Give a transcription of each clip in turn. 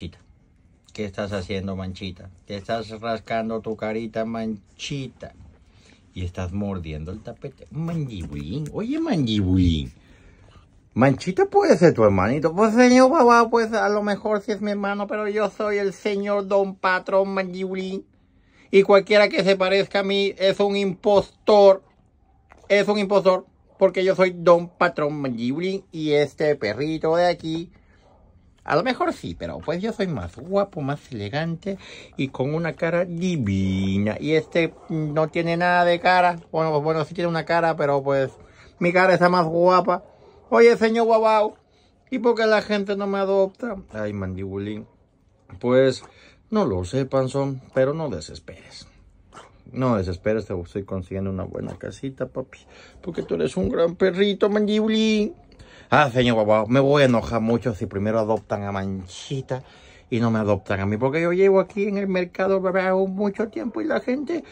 Manchita. ¿Qué estás haciendo, manchita? Te estás rascando tu carita, manchita. Y estás mordiendo el tapete. Manjibulín. Oye, manjibulín. Manchita puede ser tu hermanito. Pues señor papá, pues a lo mejor si es mi hermano, pero yo soy el señor don patrón manjibulín. Y cualquiera que se parezca a mí es un impostor. Es un impostor. Porque yo soy don patrón manjibulín. Y este perrito de aquí a lo mejor sí, pero pues yo soy más guapo, más elegante y con una cara divina. Y este no tiene nada de cara. Bueno, pues bueno, sí tiene una cara, pero pues mi cara está más guapa. Oye, señor guabao, ¿y por qué la gente no me adopta? Ay, mandibulín. Pues no lo sepan son, pero no desesperes. No desesperes, te estoy consiguiendo una buena casita, papi. Porque tú eres un gran perrito, mandibulín. Ah, señor papá, me voy a enojar mucho si primero adoptan a Manchita y no me adoptan a mí, porque yo llevo aquí en el mercado mucho tiempo y la gente,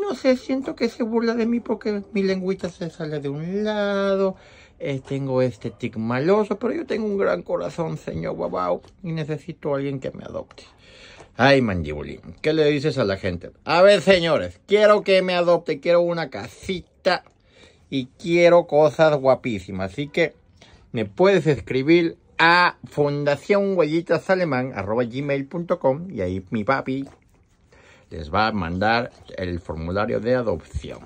no sé, siento que se burla de mí porque mi lengüita se sale de un lado, eh, tengo este tic maloso, pero yo tengo un gran corazón, señor Babao, y necesito a alguien que me adopte. Ay, mandibulín, ¿qué le dices a la gente? A ver, señores, quiero que me adopte, quiero una casita y quiero cosas guapísimas, así que me puedes escribir a fundacionhuellitasalemán.com y ahí mi papi les va a mandar el formulario de adopción.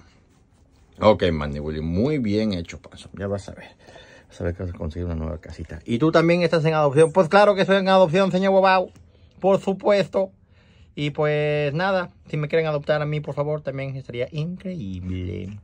Ok, Mandibuli, muy bien hecho paso. Ya vas a ver. Vas a ver que vas a conseguir una nueva casita. ¿Y tú también estás en adopción? Pues claro que estoy en adopción, señor Bobao. Por supuesto. Y pues nada, si me quieren adoptar a mí, por favor, también estaría increíble.